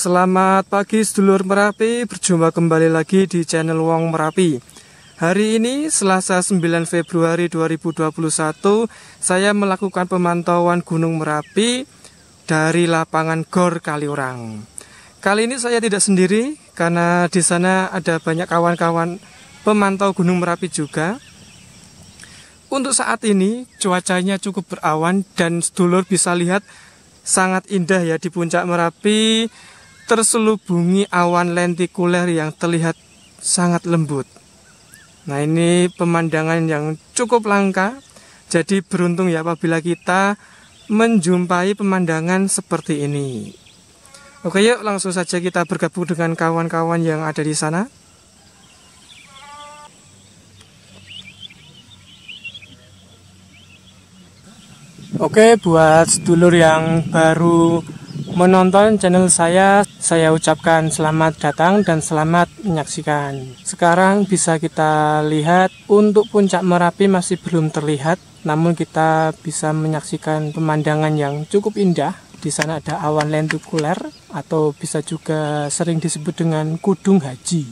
Selamat pagi sedulur Merapi, berjumpa kembali lagi di channel Wong Merapi. Hari ini Selasa 9 Februari 2021, saya melakukan pemantauan Gunung Merapi dari lapangan Gor Kaliurang. Kali ini saya tidak sendiri karena di sana ada banyak kawan-kawan pemantau Gunung Merapi juga. Untuk saat ini cuacanya cukup berawan dan sedulur bisa lihat sangat indah ya di puncak Merapi terselubungi awan lentikuler yang terlihat sangat lembut. Nah ini pemandangan yang cukup langka, jadi beruntung ya apabila kita menjumpai pemandangan seperti ini. Oke yuk langsung saja kita bergabung dengan kawan-kawan yang ada di sana. Oke buat sedulur yang baru menonton channel saya, saya ucapkan selamat datang dan selamat menyaksikan. Sekarang bisa kita lihat untuk puncak Merapi masih belum terlihat, namun kita bisa menyaksikan pemandangan yang cukup indah. Di sana ada awan lentikuler atau bisa juga sering disebut dengan kudung haji.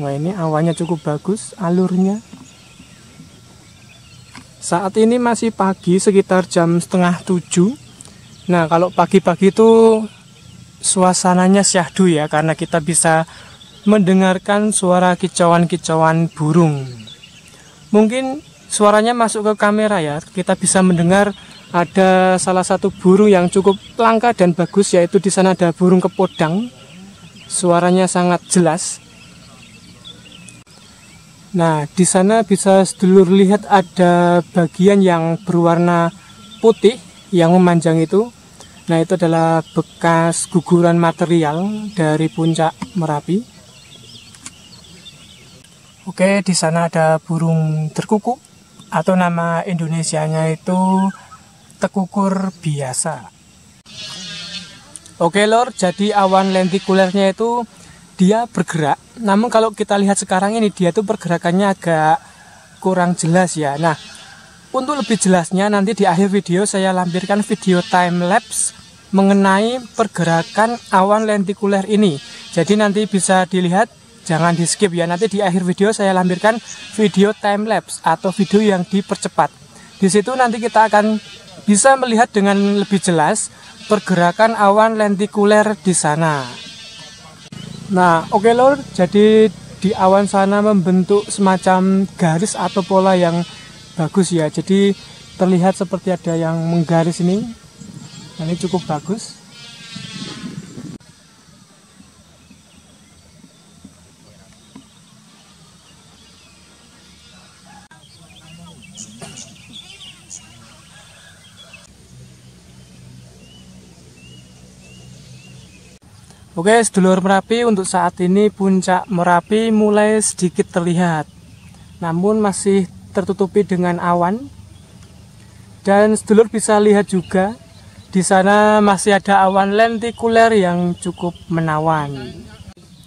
Wah ini awannya cukup bagus, alurnya saat ini masih pagi sekitar jam setengah tujuh. Nah kalau pagi-pagi itu suasananya syahdu ya karena kita bisa mendengarkan suara kicauan-kicauan burung. Mungkin suaranya masuk ke kamera ya. Kita bisa mendengar ada salah satu burung yang cukup langka dan bagus yaitu di sana ada burung kepodang. Suaranya sangat jelas. Nah, di sana bisa sedulur lihat ada bagian yang berwarna putih yang memanjang itu. Nah, itu adalah bekas guguran material dari puncak Merapi. Oke, di sana ada burung terkuku atau nama Indonesianya itu tekukur biasa. Oke, Lor, jadi awan lentikulernya itu dia bergerak namun kalau kita lihat sekarang ini dia tuh pergerakannya agak kurang jelas ya nah untuk lebih jelasnya nanti di akhir video saya lampirkan video time lapse mengenai pergerakan awan lentikuler ini jadi nanti bisa dilihat jangan di skip ya nanti di akhir video saya lampirkan video time lapse atau video yang dipercepat di situ nanti kita akan bisa melihat dengan lebih jelas pergerakan awan lentikuler di sana. Nah, oke okay, lor, jadi di awan sana membentuk semacam garis atau pola yang bagus ya. Jadi terlihat seperti ada yang menggaris ini. Nah, ini cukup bagus. Oke, sedulur Merapi untuk saat ini puncak Merapi mulai sedikit terlihat. Namun masih tertutupi dengan awan. Dan sedulur bisa lihat juga di sana masih ada awan lentikuler yang cukup menawan.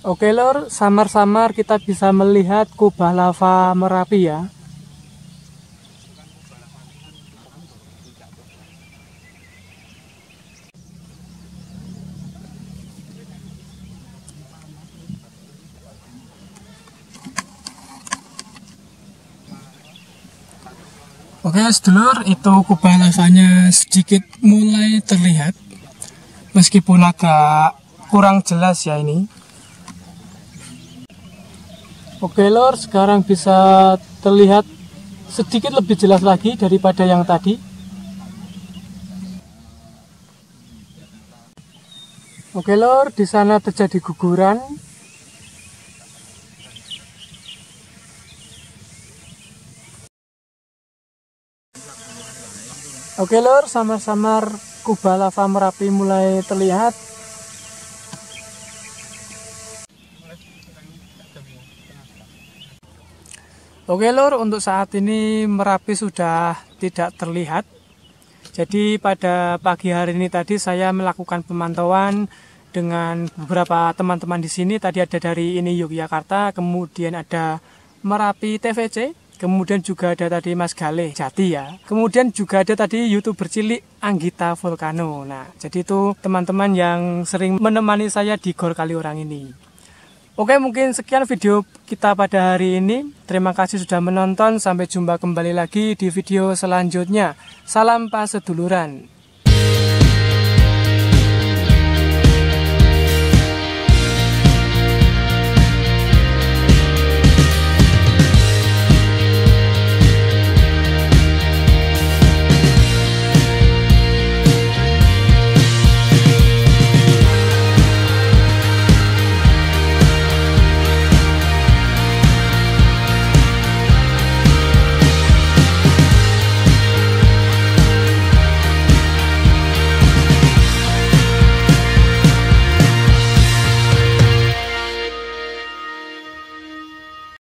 Oke lor, samar-samar kita bisa melihat kubah lava Merapi ya. Oke sedulur itu kubah lavanya sedikit mulai terlihat Meskipun agak kurang jelas ya ini Oke lor sekarang bisa terlihat sedikit lebih jelas lagi daripada yang tadi Oke lor di sana terjadi guguran Oke lor, samar-samar kubah lava Merapi mulai terlihat. Oke lor, untuk saat ini Merapi sudah tidak terlihat. Jadi pada pagi hari ini tadi saya melakukan pemantauan dengan beberapa teman-teman di sini. Tadi ada dari ini Yogyakarta, kemudian ada Merapi TVC, Kemudian juga ada tadi Mas Gale Jati ya. Kemudian juga ada tadi youtuber cilik Anggita Volcano. Nah, jadi itu teman-teman yang sering menemani saya di Gor kali orang ini. Oke, mungkin sekian video kita pada hari ini. Terima kasih sudah menonton. Sampai jumpa kembali lagi di video selanjutnya. Salam pas seduluran.